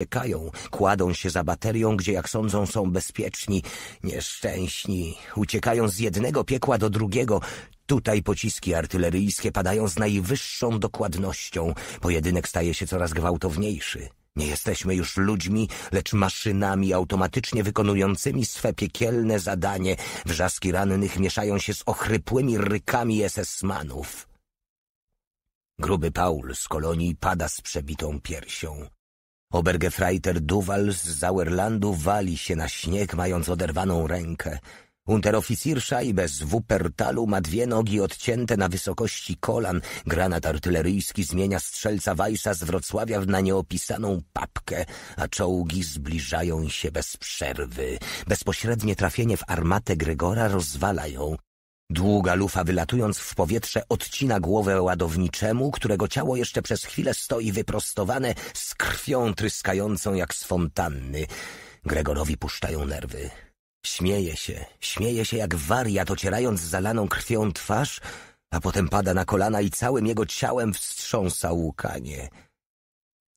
Uciekają, kładą się za baterią, gdzie jak sądzą są bezpieczni, nieszczęśni. Uciekają z jednego piekła do drugiego. Tutaj pociski artyleryjskie padają z najwyższą dokładnością. Pojedynek staje się coraz gwałtowniejszy. Nie jesteśmy już ludźmi, lecz maszynami automatycznie wykonującymi swe piekielne zadanie. Wrzaski rannych mieszają się z ochrypłymi rykami SS-manów. Gruby Paul z kolonii pada z przebitą piersią. Obergefreiter Duval z Sauerlandu wali się na śnieg, mając oderwaną rękę. Unteroficir Szajbe z Wuppertalu ma dwie nogi odcięte na wysokości kolan. Granat artyleryjski zmienia strzelca Weissa z Wrocławia na nieopisaną papkę, a czołgi zbliżają się bez przerwy. Bezpośrednie trafienie w armatę Gregora rozwala ją. Długa lufa wylatując w powietrze odcina głowę ładowniczemu, którego ciało jeszcze przez chwilę stoi wyprostowane z krwią tryskającą jak z fontanny. Gregorowi puszczają nerwy. Śmieje się, śmieje się jak wariat, ocierając zalaną krwią twarz, a potem pada na kolana i całym jego ciałem wstrząsa łkanie.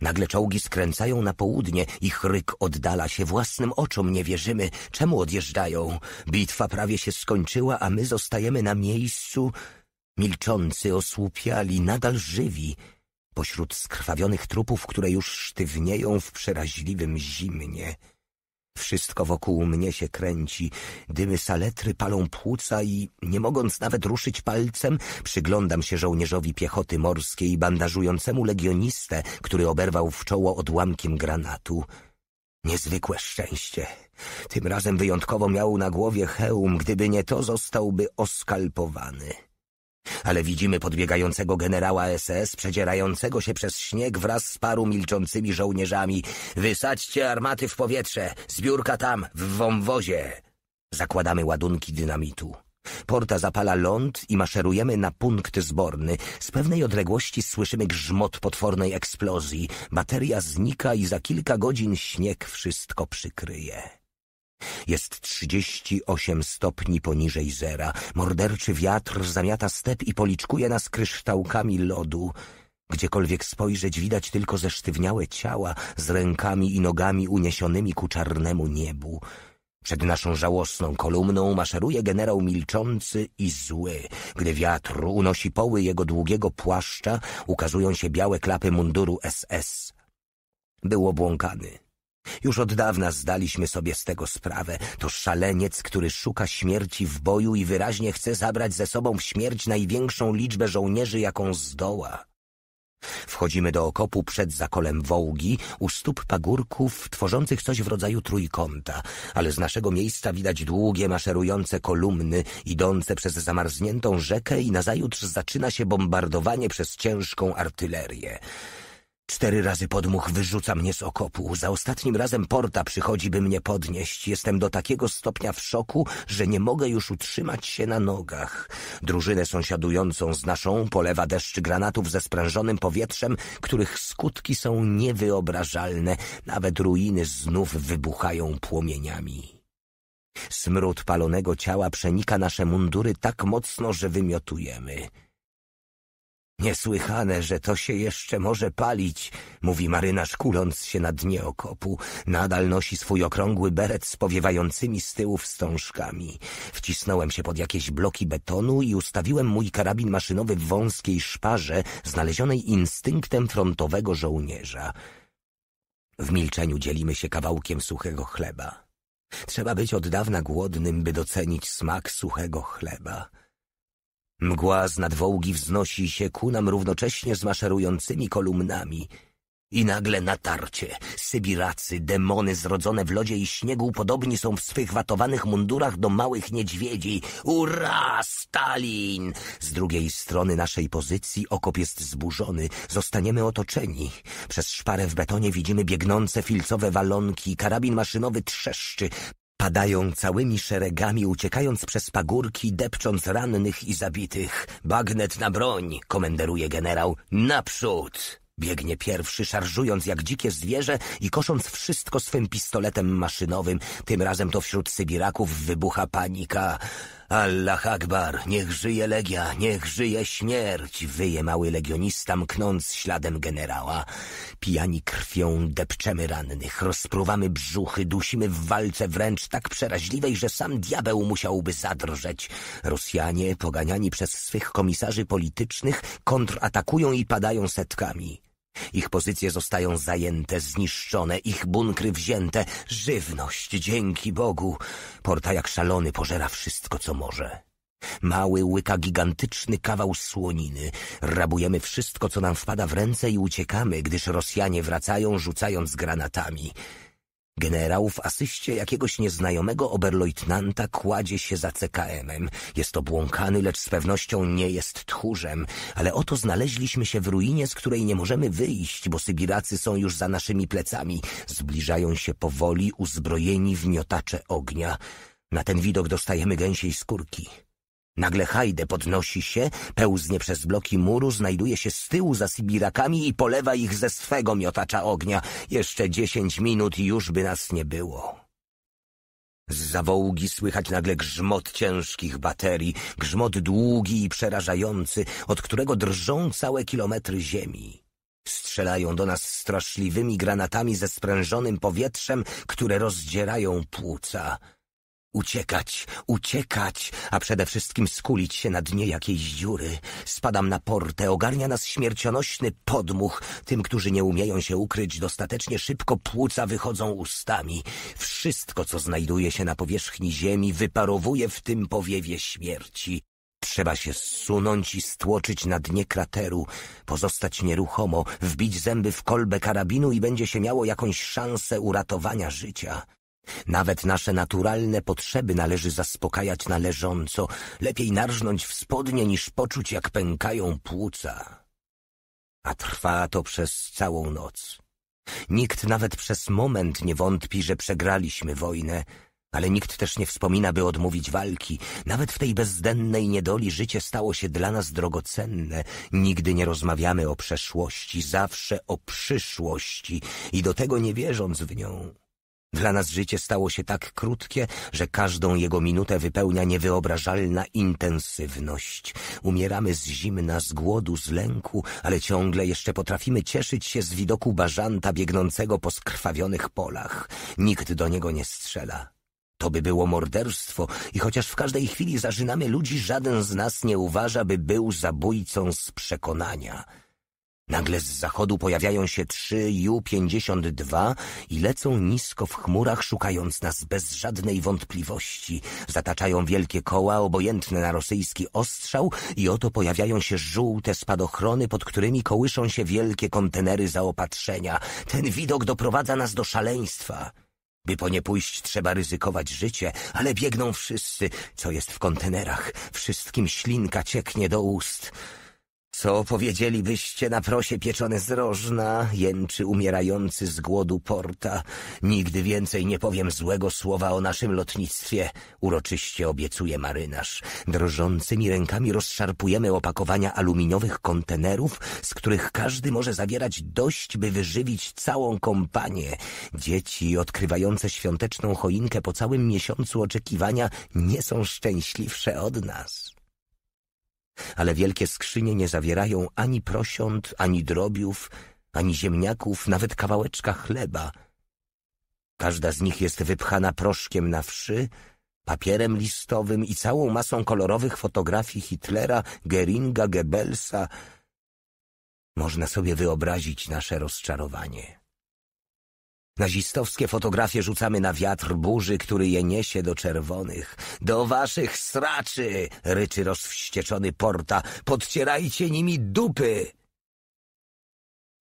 Nagle czołgi skręcają na południe, ich ryk oddala się własnym oczom, nie wierzymy, czemu odjeżdżają. Bitwa prawie się skończyła, a my zostajemy na miejscu, milczący, osłupiali, nadal żywi, pośród skrwawionych trupów, które już sztywnieją w przeraźliwym zimnie. Wszystko wokół mnie się kręci, dymy saletry palą płuca i, nie mogąc nawet ruszyć palcem, przyglądam się żołnierzowi piechoty morskiej bandażującemu legionistę, który oberwał w czoło odłamkiem granatu. Niezwykłe szczęście. Tym razem wyjątkowo miał na głowie hełm, gdyby nie to zostałby oskalpowany ale widzimy podbiegającego generała SS przedzierającego się przez śnieg wraz z paru milczącymi żołnierzami. Wysadźcie armaty w powietrze, zbiórka tam, w wąwozie. Zakładamy ładunki dynamitu. Porta zapala ląd i maszerujemy na punkt zborny. Z pewnej odległości słyszymy grzmot potwornej eksplozji. Bateria znika i za kilka godzin śnieg wszystko przykryje. Jest trzydzieści osiem stopni poniżej zera. Morderczy wiatr zamiata step i policzkuje nas kryształkami lodu. Gdziekolwiek spojrzeć widać tylko zesztywniałe ciała z rękami i nogami uniesionymi ku czarnemu niebu. Przed naszą żałosną kolumną maszeruje generał milczący i zły. Gdy wiatr unosi poły jego długiego płaszcza, ukazują się białe klapy munduru SS. Był obłąkany. Już od dawna zdaliśmy sobie z tego sprawę. To szaleniec, który szuka śmierci w boju i wyraźnie chce zabrać ze sobą w śmierć największą liczbę żołnierzy, jaką zdoła. Wchodzimy do okopu przed zakolem Wołgi, u stóp pagórków tworzących coś w rodzaju trójkąta, ale z naszego miejsca widać długie maszerujące kolumny idące przez zamarzniętą rzekę i nazajutrz zaczyna się bombardowanie przez ciężką artylerię. Cztery razy podmuch wyrzuca mnie z okopu. Za ostatnim razem porta przychodzi, by mnie podnieść. Jestem do takiego stopnia w szoku, że nie mogę już utrzymać się na nogach. Drużynę sąsiadującą z naszą polewa deszcz granatów ze sprężonym powietrzem, których skutki są niewyobrażalne. Nawet ruiny znów wybuchają płomieniami. Smród palonego ciała przenika nasze mundury tak mocno, że wymiotujemy. Niesłychane, że to się jeszcze może palić, mówi marynarz kuląc się na dnie okopu. Nadal nosi swój okrągły beret z powiewającymi z tyłu wstążkami. Wcisnąłem się pod jakieś bloki betonu i ustawiłem mój karabin maszynowy w wąskiej szparze, znalezionej instynktem frontowego żołnierza. W milczeniu dzielimy się kawałkiem suchego chleba. Trzeba być od dawna głodnym, by docenić smak suchego chleba. Mgła z nadwołgi wznosi się ku nam równocześnie z maszerującymi kolumnami. I nagle natarcie. Sybiracy, demony zrodzone w lodzie i śniegu podobni są w swych watowanych mundurach do małych niedźwiedzi. Ura, Stalin! Z drugiej strony naszej pozycji okop jest zburzony. Zostaniemy otoczeni. Przez szparę w betonie widzimy biegnące filcowe walonki. Karabin maszynowy trzeszczy. Padają całymi szeregami, uciekając przez pagórki, depcząc rannych i zabitych. Bagnet na broń, komenderuje generał. Naprzód! Biegnie pierwszy, szarżując jak dzikie zwierzę i kosząc wszystko swym pistoletem maszynowym. Tym razem to wśród Sybiraków wybucha panika. Allah Akbar, niech żyje legia, niech żyje śmierć, wyje mały legionista, mknąc śladem generała. Pijani krwią depczemy rannych, rozpruwamy brzuchy, dusimy w walce wręcz tak przeraźliwej, że sam diabeł musiałby zadrżeć. Rosjanie, poganiani przez swych komisarzy politycznych, kontratakują i padają setkami. Ich pozycje zostają zajęte, zniszczone, ich bunkry wzięte, żywność, dzięki Bogu. Porta jak szalony pożera wszystko, co może. Mały łyka gigantyczny kawał słoniny. Rabujemy wszystko, co nam wpada w ręce i uciekamy, gdyż Rosjanie wracają, rzucając granatami. Generał w asyście jakiegoś nieznajomego oberleutnanta kładzie się za CKM-em. Jest obłąkany, lecz z pewnością nie jest tchórzem. Ale oto znaleźliśmy się w ruinie, z której nie możemy wyjść, bo Sybiracy są już za naszymi plecami. Zbliżają się powoli, uzbrojeni w miotacze ognia. Na ten widok dostajemy gęsiej skórki. Nagle Hajde podnosi się, pełznie przez bloki muru, znajduje się z tyłu za sibirakami i polewa ich ze swego miotacza ognia. Jeszcze dziesięć minut i już by nas nie było. Z zawołgi słychać nagle grzmot ciężkich baterii, grzmot długi i przerażający, od którego drżą całe kilometry ziemi. Strzelają do nas straszliwymi granatami ze sprężonym powietrzem, które rozdzierają płuca. Uciekać, uciekać, a przede wszystkim skulić się na dnie jakiejś dziury. Spadam na portę, ogarnia nas śmiercionośny podmuch. Tym, którzy nie umieją się ukryć, dostatecznie szybko płuca wychodzą ustami. Wszystko, co znajduje się na powierzchni ziemi, wyparowuje w tym powiewie śmierci. Trzeba się zsunąć i stłoczyć na dnie krateru, pozostać nieruchomo, wbić zęby w kolbę karabinu i będzie się miało jakąś szansę uratowania życia. Nawet nasze naturalne potrzeby należy zaspokajać należąco. Lepiej narżnąć w spodnie niż poczuć, jak pękają płuca. A trwa to przez całą noc. Nikt nawet przez moment nie wątpi, że przegraliśmy wojnę, ale nikt też nie wspomina, by odmówić walki. Nawet w tej bezdennej niedoli życie stało się dla nas drogocenne. Nigdy nie rozmawiamy o przeszłości, zawsze o przyszłości i do tego nie wierząc w nią. Dla nas życie stało się tak krótkie, że każdą jego minutę wypełnia niewyobrażalna intensywność. Umieramy z zimna, z głodu, z lęku, ale ciągle jeszcze potrafimy cieszyć się z widoku bażanta biegnącego po skrwawionych polach. Nikt do niego nie strzela. To by było morderstwo i chociaż w każdej chwili zażynamy ludzi, żaden z nas nie uważa, by był zabójcą z przekonania. Nagle z zachodu pojawiają się trzy U-52 i lecą nisko w chmurach, szukając nas bez żadnej wątpliwości. Zataczają wielkie koła, obojętne na rosyjski ostrzał i oto pojawiają się żółte spadochrony, pod którymi kołyszą się wielkie kontenery zaopatrzenia. Ten widok doprowadza nas do szaleństwa. By po nie pójść, trzeba ryzykować życie, ale biegną wszyscy, co jest w kontenerach. Wszystkim ślinka cieknie do ust. Co powiedzielibyście na prosie pieczone z rożna, jęczy umierający z głodu porta. Nigdy więcej nie powiem złego słowa o naszym lotnictwie, uroczyście obiecuje marynarz. Drżącymi rękami rozszarpujemy opakowania aluminiowych kontenerów, z których każdy może zawierać dość, by wyżywić całą kompanię. Dzieci odkrywające świąteczną choinkę po całym miesiącu oczekiwania nie są szczęśliwsze od nas ale wielkie skrzynie nie zawierają ani prosiąt, ani drobiów, ani ziemniaków, nawet kawałeczka chleba. Każda z nich jest wypchana proszkiem na wszy, papierem listowym i całą masą kolorowych fotografii Hitlera, Geringa, Goebbelsa. Można sobie wyobrazić nasze rozczarowanie. Nazistowskie fotografie rzucamy na wiatr burzy, który je niesie do czerwonych. Do waszych straczy, ryczy rozwścieczony porta, podcierajcie nimi dupy!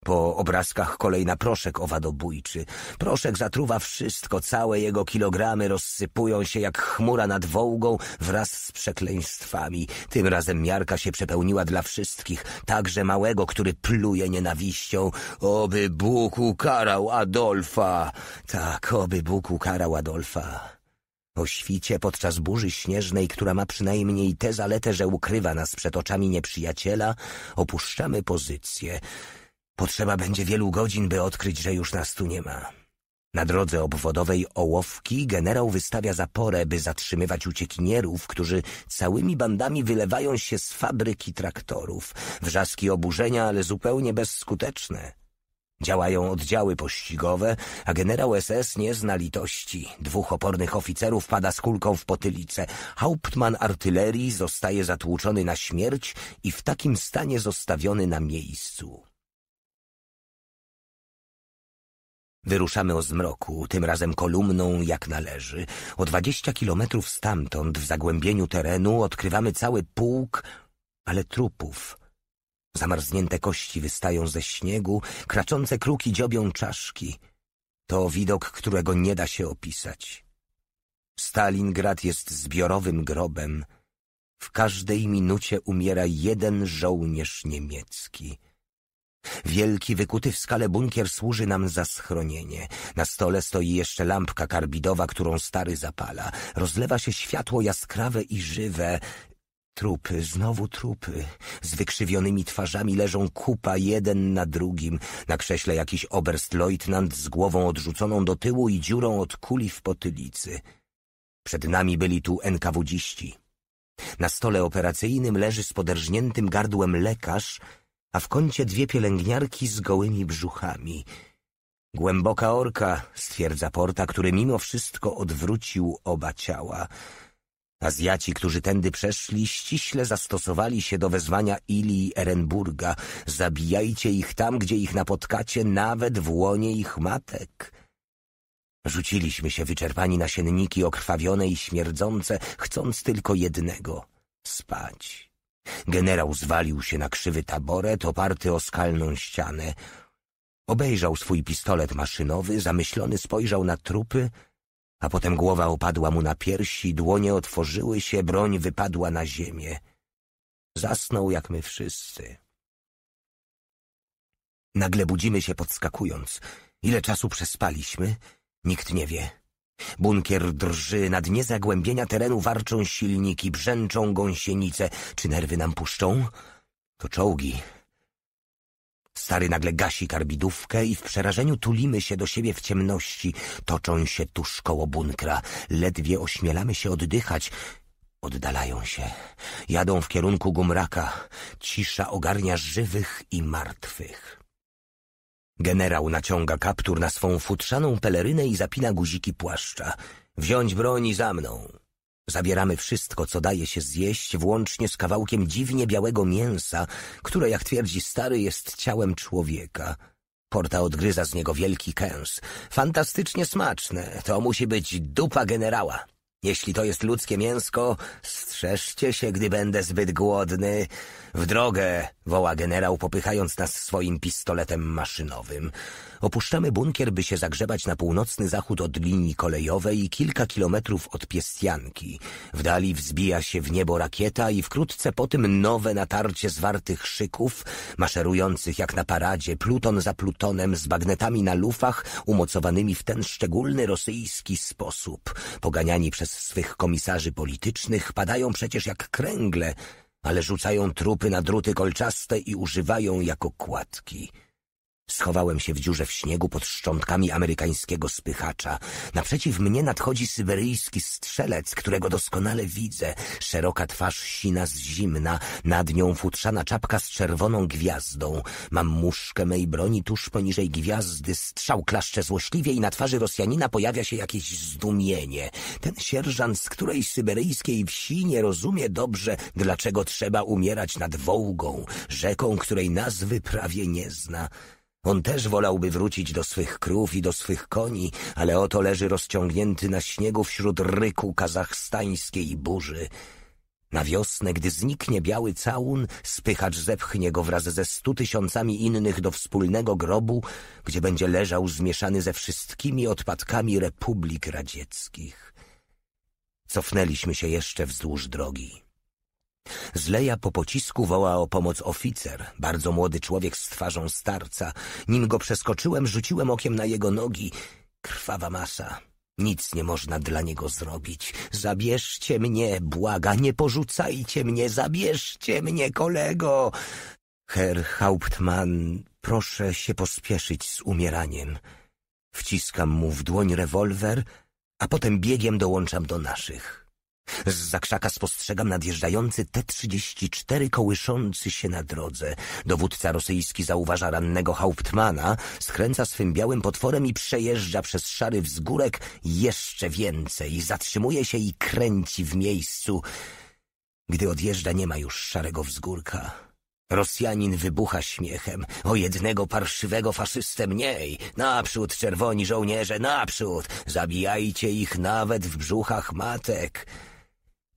Po obrazkach kolejna proszek owadobójczy. Proszek zatruwa wszystko, całe jego kilogramy rozsypują się jak chmura nad wołgą wraz z przekleństwami. Tym razem miarka się przepełniła dla wszystkich, także małego, który pluje nienawiścią. Oby Bóg ukarał Adolfa! Tak, oby Bóg ukarał Adolfa. O świcie, podczas burzy śnieżnej, która ma przynajmniej tę zaletę, że ukrywa nas przed oczami nieprzyjaciela, opuszczamy pozycję – Potrzeba będzie wielu godzin, by odkryć, że już nas tu nie ma. Na drodze obwodowej Ołowki generał wystawia zaporę, by zatrzymywać uciekinierów, którzy całymi bandami wylewają się z fabryki traktorów. Wrzaski oburzenia, ale zupełnie bezskuteczne. Działają oddziały pościgowe, a generał SS nie zna litości. Dwóch opornych oficerów pada z kulką w potylicę. Hauptmann artylerii zostaje zatłuczony na śmierć i w takim stanie zostawiony na miejscu. Wyruszamy o zmroku, tym razem kolumną jak należy. O dwadzieścia kilometrów stamtąd, w zagłębieniu terenu, odkrywamy cały pułk, ale trupów. Zamarznięte kości wystają ze śniegu, kraczące kruki dziobią czaszki. To widok, którego nie da się opisać. Stalingrad jest zbiorowym grobem. W każdej minucie umiera jeden żołnierz niemiecki. Wielki, wykuty w skale bunkier służy nam za schronienie. Na stole stoi jeszcze lampka karbidowa, którą stary zapala. Rozlewa się światło jaskrawe i żywe. Trupy, znowu trupy. Z wykrzywionymi twarzami leżą kupa jeden na drugim. Na krześle jakiś oberstleutnant z głową odrzuconą do tyłu i dziurą od kuli w potylicy. Przed nami byli tu NKWdziści. Na stole operacyjnym leży z poderżniętym gardłem lekarz, a w kącie dwie pielęgniarki z gołymi brzuchami. Głęboka orka, stwierdza Porta, który mimo wszystko odwrócił oba ciała. Azjaci, którzy tędy przeszli, ściśle zastosowali się do wezwania Ilii Erenburga. Zabijajcie ich tam, gdzie ich napotkacie, nawet w łonie ich matek. Rzuciliśmy się wyczerpani na sienniki okrwawione i śmierdzące, chcąc tylko jednego — spać. Generał zwalił się na krzywy taboret oparty o skalną ścianę. Obejrzał swój pistolet maszynowy, zamyślony spojrzał na trupy, a potem głowa opadła mu na piersi, dłonie otworzyły się, broń wypadła na ziemię. Zasnął jak my wszyscy. Nagle budzimy się podskakując. Ile czasu przespaliśmy? Nikt nie wie. Bunkier drży, na dnie zagłębienia terenu warczą silniki, brzęczą gąsienice. Czy nerwy nam puszczą? To czołgi. Stary nagle gasi karbidówkę i w przerażeniu tulimy się do siebie w ciemności. Toczą się tuż koło bunkra. Ledwie ośmielamy się oddychać. Oddalają się. Jadą w kierunku gumraka. Cisza ogarnia żywych i martwych. Generał naciąga kaptur na swą futrzaną pelerynę i zapina guziki płaszcza. Wziąć broni za mną. Zabieramy wszystko, co daje się zjeść, włącznie z kawałkiem dziwnie białego mięsa, które, jak twierdzi stary, jest ciałem człowieka. Porta odgryza z niego wielki kęs. Fantastycznie smaczne. To musi być dupa generała. Jeśli to jest ludzkie mięsko, strzeżcie się, gdy będę zbyt głodny. W drogę! woła generał, popychając nas swoim pistoletem maszynowym. Opuszczamy bunkier, by się zagrzebać na północny zachód od linii kolejowej i kilka kilometrów od Piestianki. W dali wzbija się w niebo rakieta i wkrótce po tym nowe natarcie zwartych szyków, maszerujących jak na paradzie, pluton za plutonem, z bagnetami na lufach, umocowanymi w ten szczególny rosyjski sposób. Poganiani przez swych komisarzy politycznych, padają przecież jak kręgle, ale rzucają trupy na druty kolczaste i używają jako kładki. Schowałem się w dziurze w śniegu pod szczątkami amerykańskiego spychacza. Naprzeciw mnie nadchodzi syberyjski strzelec, którego doskonale widzę. Szeroka twarz sina z zimna, nad nią futrzana czapka z czerwoną gwiazdą. Mam muszkę mej broni tuż poniżej gwiazdy, strzał klaszcze złośliwie i na twarzy Rosjanina pojawia się jakieś zdumienie. Ten sierżant z którejś syberyjskiej wsi nie rozumie dobrze, dlaczego trzeba umierać nad Wołgą, rzeką, której nazwy prawie nie zna. On też wolałby wrócić do swych krów i do swych koni, ale oto leży rozciągnięty na śniegu wśród ryku kazachstańskiej burzy. Na wiosnę, gdy zniknie biały całun, spychacz zepchnie go wraz ze stu tysiącami innych do wspólnego grobu, gdzie będzie leżał zmieszany ze wszystkimi odpadkami republik radzieckich. Cofnęliśmy się jeszcze wzdłuż drogi. Zleja po pocisku woła o pomoc oficer, bardzo młody człowiek z twarzą starca. Nim go przeskoczyłem, rzuciłem okiem na jego nogi. Krwawa masa. Nic nie można dla niego zrobić. Zabierzcie mnie, błaga, nie porzucajcie mnie, zabierzcie mnie, kolego. Herr Hauptmann, proszę się pospieszyć z umieraniem. Wciskam mu w dłoń rewolwer, a potem biegiem dołączam do naszych. Z zakrzaka spostrzegam nadjeżdżający T-34 kołyszący się na drodze. Dowódca rosyjski zauważa rannego Hauptmana, skręca swym białym potworem i przejeżdża przez szary wzgórek jeszcze więcej. Zatrzymuje się i kręci w miejscu. Gdy odjeżdża, nie ma już szarego wzgórka. Rosjanin wybucha śmiechem. O jednego parszywego faszystę mniej. Naprzód, czerwoni żołnierze, naprzód! Zabijajcie ich nawet w brzuchach matek.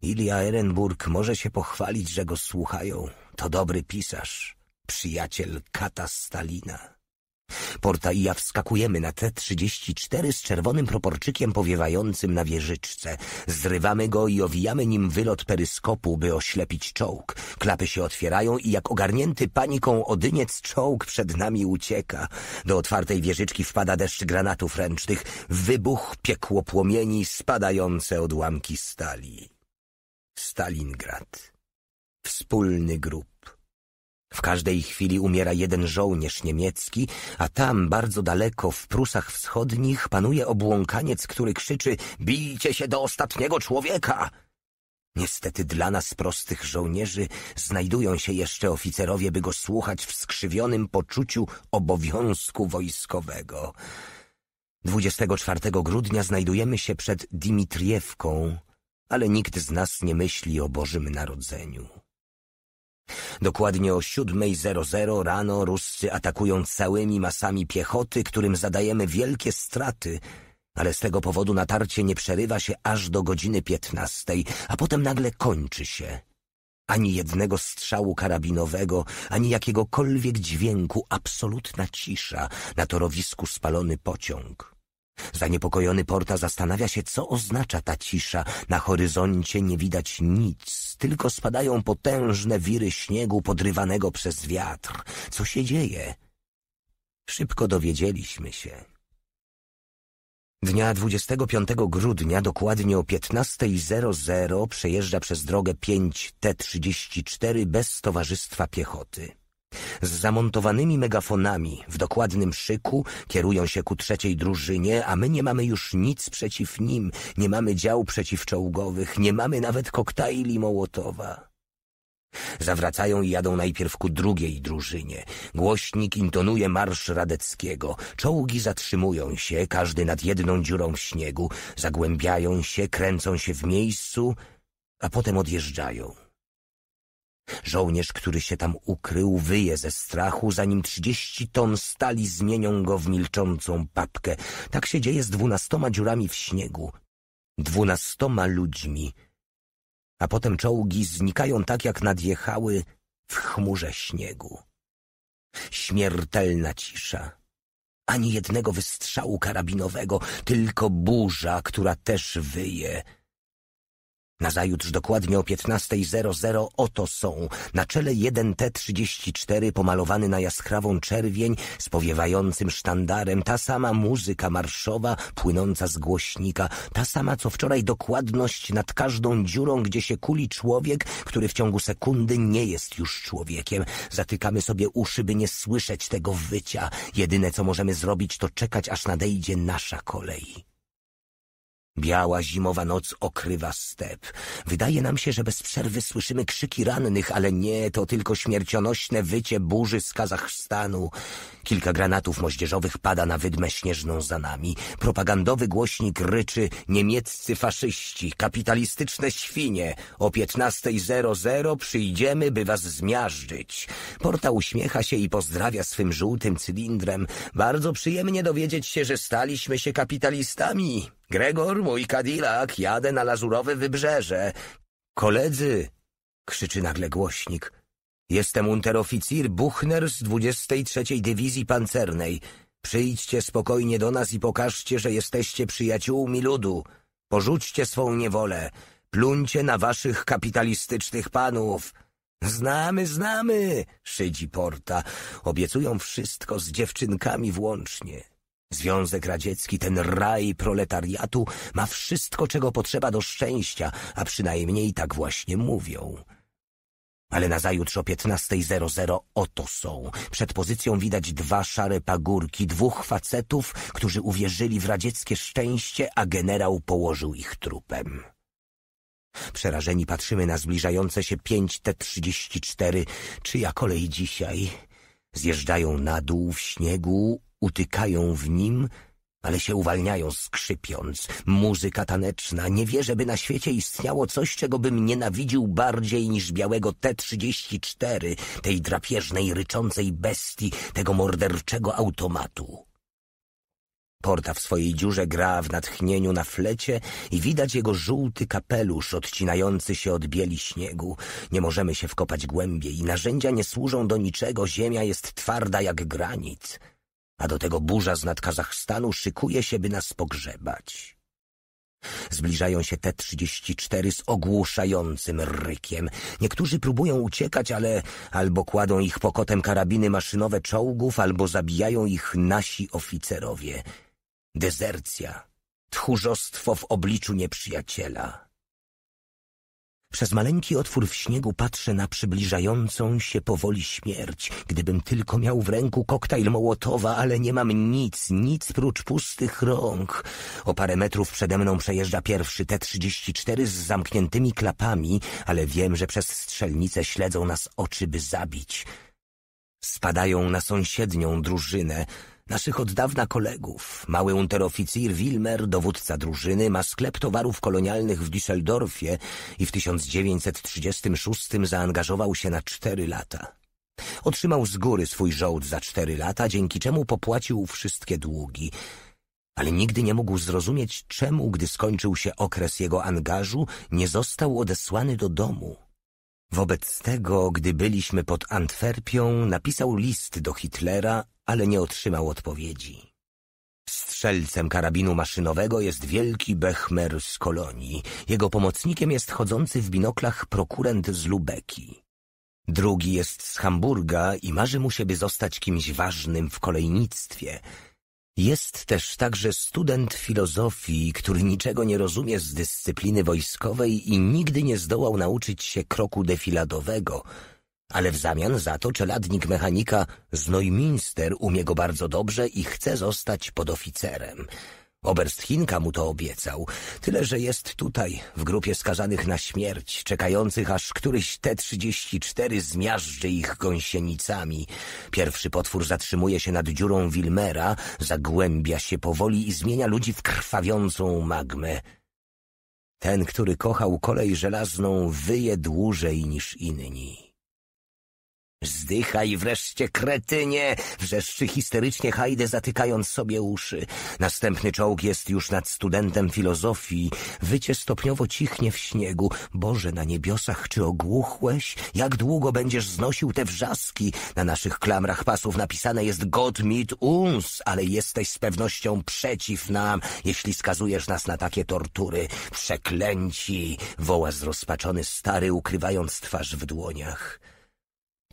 Ilia Erenburg może się pochwalić, że go słuchają. To dobry pisarz, przyjaciel kata Stalina. Porta i ja wskakujemy na T-34 z czerwonym proporczykiem powiewającym na wieżyczce. Zrywamy go i owijamy nim wylot peryskopu, by oślepić czołg. Klapy się otwierają i jak ogarnięty paniką odyniec czołg przed nami ucieka. Do otwartej wieżyczki wpada deszcz granatów ręcznych, wybuch piekło płomieni, spadające odłamki stali. Stalingrad. Wspólny grób. W każdej chwili umiera jeden żołnierz niemiecki, a tam, bardzo daleko, w Prusach Wschodnich, panuje obłąkaniec, który krzyczy Bijcie się do ostatniego człowieka! Niestety dla nas, prostych żołnierzy, znajdują się jeszcze oficerowie, by go słuchać w skrzywionym poczuciu obowiązku wojskowego. 24 grudnia znajdujemy się przed Dimitriewką, ale nikt z nas nie myśli o Bożym Narodzeniu. Dokładnie o 7.00 rano Ruscy atakują całymi masami piechoty, którym zadajemy wielkie straty, ale z tego powodu natarcie nie przerywa się aż do godziny piętnastej, a potem nagle kończy się. Ani jednego strzału karabinowego, ani jakiegokolwiek dźwięku, absolutna cisza, na torowisku spalony pociąg. Zaniepokojony Porta zastanawia się, co oznacza ta cisza. Na horyzoncie nie widać nic, tylko spadają potężne wiry śniegu podrywanego przez wiatr. Co się dzieje? Szybko dowiedzieliśmy się. Dnia 25 grudnia dokładnie o 15.00 przejeżdża przez drogę 5T34 bez towarzystwa piechoty. Z zamontowanymi megafonami w dokładnym szyku kierują się ku trzeciej drużynie, a my nie mamy już nic przeciw nim, nie mamy dział przeciwczołgowych, nie mamy nawet koktajli Mołotowa. Zawracają i jadą najpierw ku drugiej drużynie. Głośnik intonuje marsz Radeckiego. Czołgi zatrzymują się, każdy nad jedną dziurą w śniegu. Zagłębiają się, kręcą się w miejscu, a potem odjeżdżają. Żołnierz, który się tam ukrył, wyje ze strachu, zanim trzydzieści ton stali zmienią go w milczącą papkę. Tak się dzieje z dwunastoma dziurami w śniegu, dwunastoma ludźmi, a potem czołgi znikają tak, jak nadjechały w chmurze śniegu. Śmiertelna cisza. Ani jednego wystrzału karabinowego, tylko burza, która też wyje Nazajutrz dokładnie o 15.00 oto są. Na czele jeden t 34 pomalowany na jaskrawą czerwień z powiewającym sztandarem. Ta sama muzyka marszowa płynąca z głośnika. Ta sama co wczoraj dokładność nad każdą dziurą, gdzie się kuli człowiek, który w ciągu sekundy nie jest już człowiekiem. Zatykamy sobie uszy, by nie słyszeć tego wycia. Jedyne co możemy zrobić to czekać aż nadejdzie nasza kolej. Biała zimowa noc okrywa step. Wydaje nam się, że bez przerwy słyszymy krzyki rannych, ale nie, to tylko śmiercionośne wycie burzy z Kazachstanu. Kilka granatów moździerzowych pada na wydmę śnieżną za nami. Propagandowy głośnik ryczy niemieccy faszyści, kapitalistyczne świnie. O 15.00 przyjdziemy, by was zmiażdżyć. Porta uśmiecha się i pozdrawia swym żółtym cylindrem. Bardzo przyjemnie dowiedzieć się, że staliśmy się kapitalistami. Gregor, mój Kadilak, jadę na lazurowe wybrzeże. Koledzy, krzyczy nagle głośnik. Jestem unteroficir Buchner z 23. Dywizji Pancernej. Przyjdźcie spokojnie do nas i pokażcie, że jesteście przyjaciółmi ludu. Porzućcie swą niewolę. Pluncie na waszych kapitalistycznych panów. Znamy, znamy, szydzi Porta. Obiecują wszystko z dziewczynkami włącznie. Związek Radziecki, ten raj proletariatu, ma wszystko, czego potrzeba do szczęścia, a przynajmniej tak właśnie mówią. Ale nazajutrz o 15.00 oto są. Przed pozycją widać dwa szare pagórki, dwóch facetów, którzy uwierzyli w radzieckie szczęście, a generał położył ich trupem. Przerażeni patrzymy na zbliżające się 5T-34. Czyja kolej dzisiaj? Zjeżdżają na dół w śniegu, utykają w nim, ale się uwalniają skrzypiąc. Muzyka taneczna. Nie wierzę, by na świecie istniało coś, czego bym nienawidził bardziej niż białego T-34, tej drapieżnej, ryczącej bestii, tego morderczego automatu. Porta w swojej dziurze gra w natchnieniu na flecie i widać jego żółty kapelusz odcinający się od bieli śniegu. Nie możemy się wkopać głębiej, narzędzia nie służą do niczego, ziemia jest twarda jak granit a do tego burza z nad Kazachstanu szykuje się, by nas pogrzebać. Zbliżają się trzydzieści 34 z ogłuszającym rykiem. Niektórzy próbują uciekać, ale albo kładą ich pokotem karabiny maszynowe czołgów, albo zabijają ich nasi oficerowie. Dezercja, tchórzostwo w obliczu nieprzyjaciela. Przez maleńki otwór w śniegu patrzę na przybliżającą się powoli śmierć. Gdybym tylko miał w ręku koktajl Mołotowa, ale nie mam nic, nic prócz pustych rąk. O parę metrów przede mną przejeżdża pierwszy T-34 z zamkniętymi klapami, ale wiem, że przez strzelnicę śledzą nas oczy, by zabić. Spadają na sąsiednią drużynę naszych od dawna kolegów. Mały unteroficir Wilmer, dowódca drużyny, ma sklep towarów kolonialnych w Düsseldorfie i w 1936 zaangażował się na cztery lata. Otrzymał z góry swój żołd za cztery lata, dzięki czemu popłacił wszystkie długi. Ale nigdy nie mógł zrozumieć, czemu, gdy skończył się okres jego angażu, nie został odesłany do domu. Wobec tego, gdy byliśmy pod Antwerpią, napisał list do Hitlera, ale nie otrzymał odpowiedzi. Strzelcem karabinu maszynowego jest wielki Bechmer z kolonii. Jego pomocnikiem jest chodzący w binoklach prokurent z Lubeki. Drugi jest z Hamburga i marzy mu się, by zostać kimś ważnym w kolejnictwie. Jest też także student filozofii, który niczego nie rozumie z dyscypliny wojskowej i nigdy nie zdołał nauczyć się kroku defiladowego – ale w zamian za to czeladnik mechanika z Neuminster umie go bardzo dobrze i chce zostać podoficerem. Oberst Chinka mu to obiecał, tyle że jest tutaj, w grupie skazanych na śmierć, czekających aż któryś T-34 zmiażdży ich gąsienicami. Pierwszy potwór zatrzymuje się nad dziurą Wilmera, zagłębia się powoli i zmienia ludzi w krwawiącą magmę. Ten, który kochał kolej żelazną, wyje dłużej niż inni. Zdychaj wreszcie, kretynie! Wrzeszczy histerycznie Hajdę, zatykając sobie uszy. Następny czołg jest już nad studentem filozofii. Wycie stopniowo cichnie w śniegu. Boże, na niebiosach, czy ogłuchłeś? Jak długo będziesz znosił te wrzaski? Na naszych klamrach pasów napisane jest God mit uns, ale jesteś z pewnością przeciw nam, jeśli skazujesz nas na takie tortury. Przeklęci! Woła zrozpaczony stary, ukrywając twarz w dłoniach.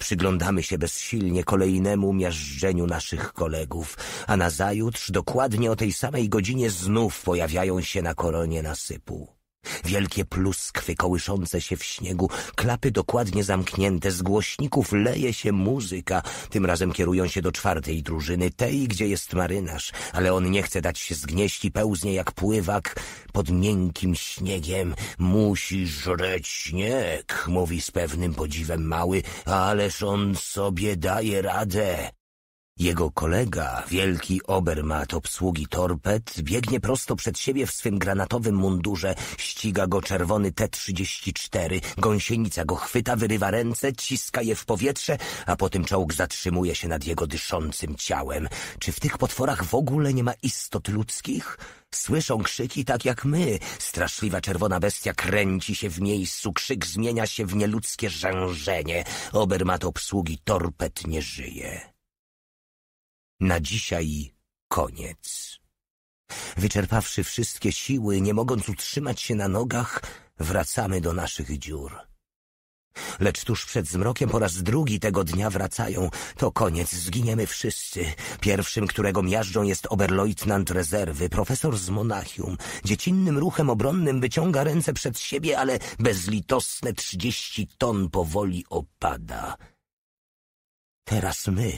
Przyglądamy się bezsilnie kolejnemu miażdżeniu naszych kolegów, a nazajutrz dokładnie o tej samej godzinie znów pojawiają się na koronie nasypu. Wielkie pluskwy kołyszące się w śniegu, klapy dokładnie zamknięte, z głośników leje się muzyka. Tym razem kierują się do czwartej drużyny, tej, gdzie jest marynarz, ale on nie chce dać się zgnieść i pełznie jak pływak pod miękkim śniegiem. Musi żreć śnieg, mówi z pewnym podziwem mały, ależ on sobie daje radę. Jego kolega, wielki obermat obsługi torped, biegnie prosto przed siebie w swym granatowym mundurze, ściga go czerwony T-34, gąsienica go chwyta, wyrywa ręce, ciska je w powietrze, a potem czołg zatrzymuje się nad jego dyszącym ciałem. Czy w tych potworach w ogóle nie ma istot ludzkich? Słyszą krzyki tak jak my. Straszliwa czerwona bestia kręci się w miejscu, krzyk zmienia się w nieludzkie rzężenie. Obermat obsługi torped nie żyje. Na dzisiaj koniec. Wyczerpawszy wszystkie siły, nie mogąc utrzymać się na nogach, wracamy do naszych dziur. Lecz tuż przed zmrokiem po raz drugi tego dnia wracają. To koniec, zginiemy wszyscy. Pierwszym, którego miażdżą jest oberleutnant rezerwy, profesor z Monachium. Dziecinnym ruchem obronnym wyciąga ręce przed siebie, ale bezlitosne trzydzieści ton powoli opada. Teraz my...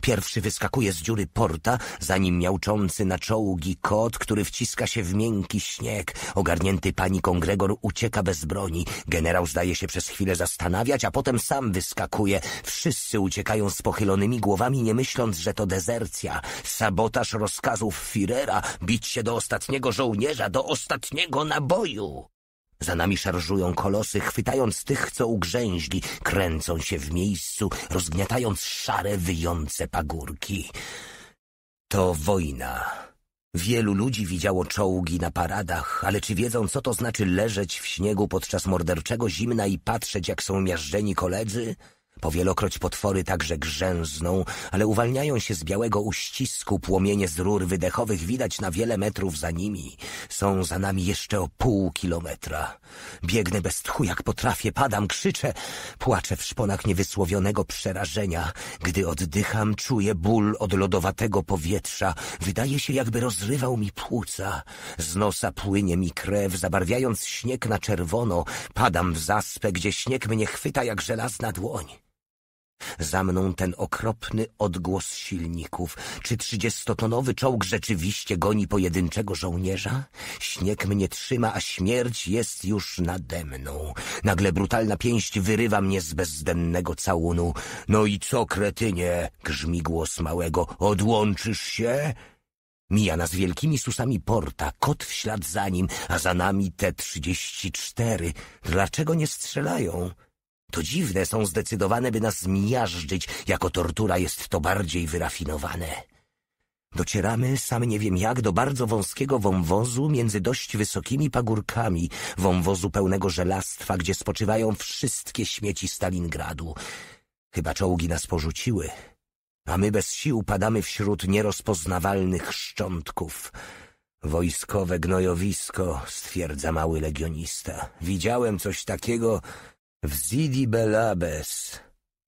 Pierwszy wyskakuje z dziury porta, zanim miałczący na czołgi kot, który wciska się w miękki śnieg. Ogarnięty paniką Gregor ucieka bez broni. Generał zdaje się przez chwilę zastanawiać, a potem sam wyskakuje. Wszyscy uciekają z pochylonymi głowami, nie myśląc, że to dezercja. Sabotaż rozkazów Firera, bić się do ostatniego żołnierza, do ostatniego naboju. Za nami szarżują kolosy, chwytając tych, co ugrzęźli, kręcą się w miejscu, rozgniatając szare, wyjące pagórki. To wojna. Wielu ludzi widziało czołgi na paradach, ale czy wiedzą, co to znaczy leżeć w śniegu podczas morderczego zimna i patrzeć, jak są miażdżeni koledzy? Powielokroć potwory także grzęzną, ale uwalniają się z białego uścisku, płomienie z rur wydechowych widać na wiele metrów za nimi. Są za nami jeszcze o pół kilometra. Biegnę bez tchu jak potrafię, padam, krzyczę, płaczę w szponach niewysłowionego przerażenia. Gdy oddycham, czuję ból od lodowatego powietrza. Wydaje się, jakby rozrywał mi płuca. Z nosa płynie mi krew, zabarwiając śnieg na czerwono. Padam w zaspę, gdzie śnieg mnie chwyta jak żelazna dłoń. Za mną ten okropny odgłos silników. Czy trzydziestotonowy czołg rzeczywiście goni pojedynczego żołnierza? Śnieg mnie trzyma, a śmierć jest już nade mną. Nagle brutalna pięść wyrywa mnie z bezdennego całunu. No i co, kretynie? grzmi głos małego. Odłączysz się? Mija nas wielkimi susami porta, kot w ślad za nim, a za nami te trzydzieści cztery. Dlaczego nie strzelają? To dziwne są zdecydowane, by nas zmiażdżyć, jako tortura jest to bardziej wyrafinowane. Docieramy, sam nie wiem jak, do bardzo wąskiego wąwozu między dość wysokimi pagórkami, wąwozu pełnego żelastwa, gdzie spoczywają wszystkie śmieci Stalingradu. Chyba czołgi nas porzuciły, a my bez sił padamy wśród nierozpoznawalnych szczątków. Wojskowe gnojowisko, stwierdza mały legionista. Widziałem coś takiego w Belabes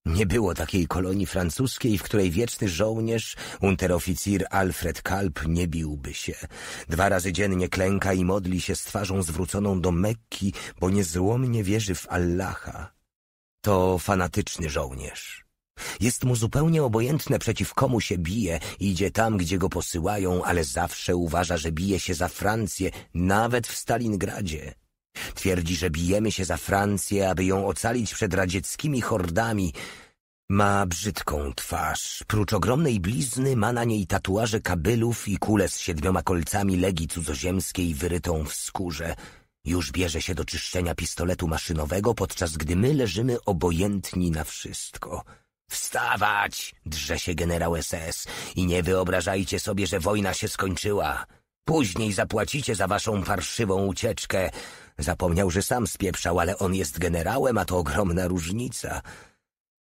nie było takiej kolonii francuskiej, w której wieczny żołnierz, unteroficir Alfred Kalb, nie biłby się. Dwa razy dziennie klęka i modli się z twarzą zwróconą do Mekki, bo niezłomnie wierzy w Allaha. To fanatyczny żołnierz. Jest mu zupełnie obojętne, przeciw komu się bije, idzie tam, gdzie go posyłają, ale zawsze uważa, że bije się za Francję, nawet w Stalingradzie. Twierdzi, że bijemy się za Francję, aby ją ocalić przed radzieckimi hordami. Ma brzydką twarz. Prócz ogromnej blizny ma na niej tatuaże kabylów i kulę z siedmioma kolcami legi cudzoziemskiej wyrytą w skórze. Już bierze się do czyszczenia pistoletu maszynowego, podczas gdy my leżymy obojętni na wszystko. Wstawać! drze się generał SS i nie wyobrażajcie sobie, że wojna się skończyła. Później zapłacicie za waszą parszywą ucieczkę. Zapomniał, że sam spieprzał, ale on jest generałem, a to ogromna różnica.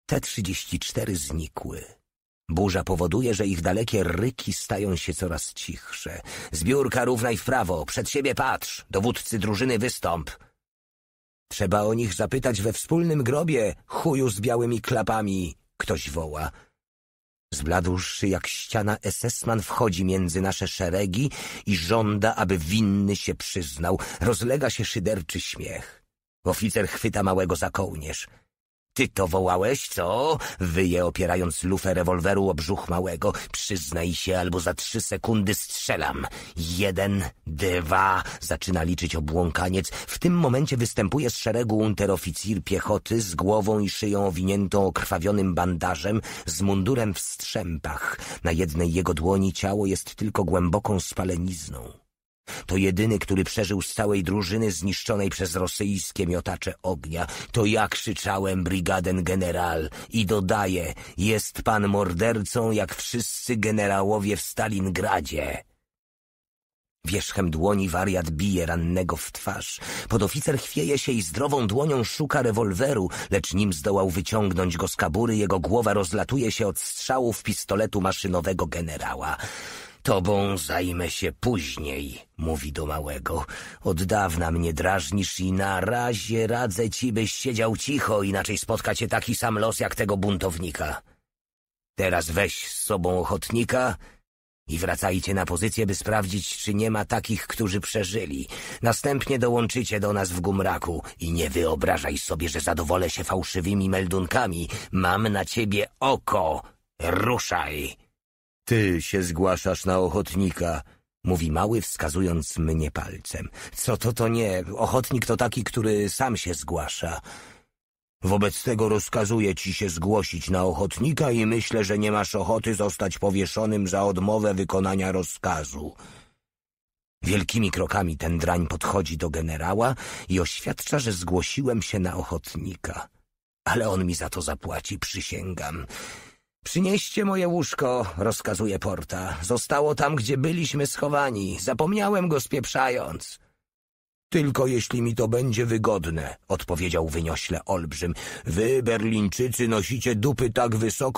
Te trzydzieści cztery znikły. Burza powoduje, że ich dalekie ryki stają się coraz cichsze. Zbiórka równaj w prawo, przed siebie patrz, dowódcy drużyny wystąp. Trzeba o nich zapytać we wspólnym grobie, chuju z białymi klapami, ktoś woła. Zbladłszy jak ściana, esesman wchodzi między nasze szeregi i żąda, aby winny się przyznał. Rozlega się szyderczy śmiech. Oficer chwyta małego za kołnierz. Ty to wołałeś, co? Wyje opierając lufę rewolweru o brzuch małego. Przyznaj się, albo za trzy sekundy strzelam. Jeden, dwa. Zaczyna liczyć obłąkaniec. W tym momencie występuje z szeregu unteroficir piechoty z głową i szyją owiniętą okrwawionym bandażem, z mundurem w strzępach. Na jednej jego dłoni ciało jest tylko głęboką spalenizną. To jedyny, który przeżył z całej drużyny zniszczonej przez rosyjskie miotacze ognia. To ja krzyczałem brigaden general i dodaję, jest pan mordercą jak wszyscy generałowie w Stalingradzie. Wierzchem dłoni wariat bije rannego w twarz. Podoficer chwieje się i zdrową dłonią szuka rewolweru, lecz nim zdołał wyciągnąć go z kabury, jego głowa rozlatuje się od strzałów pistoletu maszynowego generała. Tobą zajmę się później, mówi do małego. Od dawna mnie drażnisz i na razie radzę ci, byś siedział cicho, inaczej spotka cię taki sam los jak tego buntownika. Teraz weź z sobą ochotnika i wracajcie na pozycję, by sprawdzić, czy nie ma takich, którzy przeżyli. Następnie dołączycie do nas w gumraku i nie wyobrażaj sobie, że zadowolę się fałszywymi meldunkami. Mam na ciebie oko. Ruszaj! Ty się zgłaszasz na ochotnika, mówi mały, wskazując mnie palcem. Co to to nie? Ochotnik to taki, który sam się zgłasza. Wobec tego rozkazuję ci się zgłosić na ochotnika i myślę, że nie masz ochoty zostać powieszonym za odmowę wykonania rozkazu. Wielkimi krokami ten drań podchodzi do generała i oświadcza, że zgłosiłem się na ochotnika. Ale on mi za to zapłaci, przysięgam. Przynieście moje łóżko, rozkazuje Porta. Zostało tam, gdzie byliśmy schowani. Zapomniałem go spieprzając. Tylko jeśli mi to będzie wygodne, odpowiedział wyniośle olbrzym. Wy, Berlińczycy, nosicie dupy tak wysoko,